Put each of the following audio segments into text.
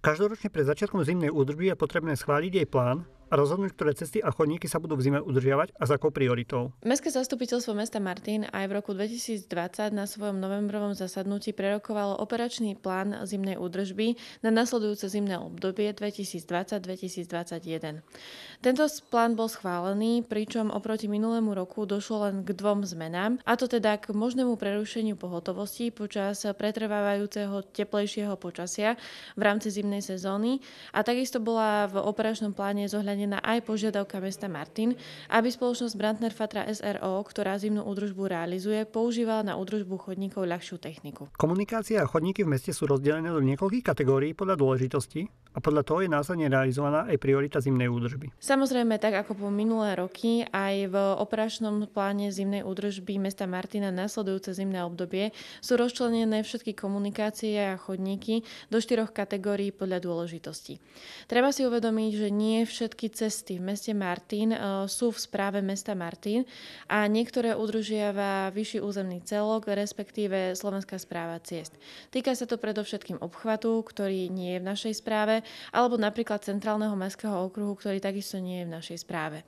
Každoročne pred začiatkom zimnej údržby je potrebné schváliť jej plán, rozhodnúť, ktoré cesty a chodníky sa budú v zime udržiavať a za akou prioritou. Mestské zastupiteľstvo mesta Martin aj v roku 2020 na svojom novembrovom zasadnutí prerokovalo operačný plán zimnej údržby na nasledujúce zimné obdobie 2020-2021. Tento plán bol schválený, pričom oproti minulému roku došlo len k dvom zmenám, a to teda k možnému prerušeniu pohotovosti počas pretrvávajúceho teplejšieho počasia v rámci zimnej sezóny a takisto bola v operačnom pláne zohľadnená odstránená aj požiadavka mesta Martin, aby spoločnosť Brandner Fatra SRO, ktorá zimnú údržbu realizuje, používala na údržbu chodníkov ľahšiu techniku. Komunikácia a chodníky v meste sú rozdelené do niekoľkých kategórií podľa dôležitosti a podľa toho je následne realizovaná aj priorita zimnej údržby. Samozrejme, tak ako po minulé roky, aj v operačnom pláne zimnej údržby mesta Martina nasledujúce zimné obdobie sú rozčlenené všetky komunikácie a chodníky do štyroch kategórií podľa dôležitosti. Treba si uvedomiť, že nie všetky cesty v meste Martin e, sú v správe mesta Martin a niektoré udržiava vyšší územný celok, respektíve Slovenská správa ciest. Týka sa to predovšetkým obchvatu, ktorý nie je v našej správe, alebo napríklad centrálneho mestského okruhu, ktorý takisto nie je v našej správe.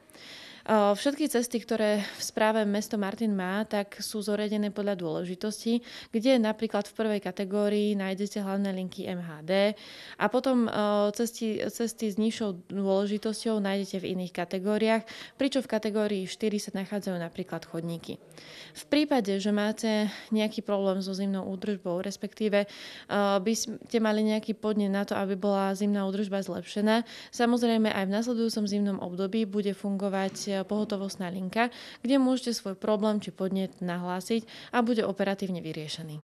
Všetky cesty, ktoré v správe mesto Martin má, tak sú zoredené podľa dôležitosti, kde napríklad v prvej kategórii nájdete hlavné linky MHD a potom cesty, cesty s nižšou dôležitosťou nájdete v iných kategóriách, pričom v kategórii 4 sa nachádzajú napríklad chodníky. V prípade, že máte nejaký problém so zimnou údržbou, respektíve by ste mali nejaký podnet na to, aby bola zimná údržba zlepšená, samozrejme aj v nasledujúcom zimnom období bude fungovať E, pohotovostná linka, kde môžete svoj problém či podnet nahlásiť a bude operatívne vyriešený.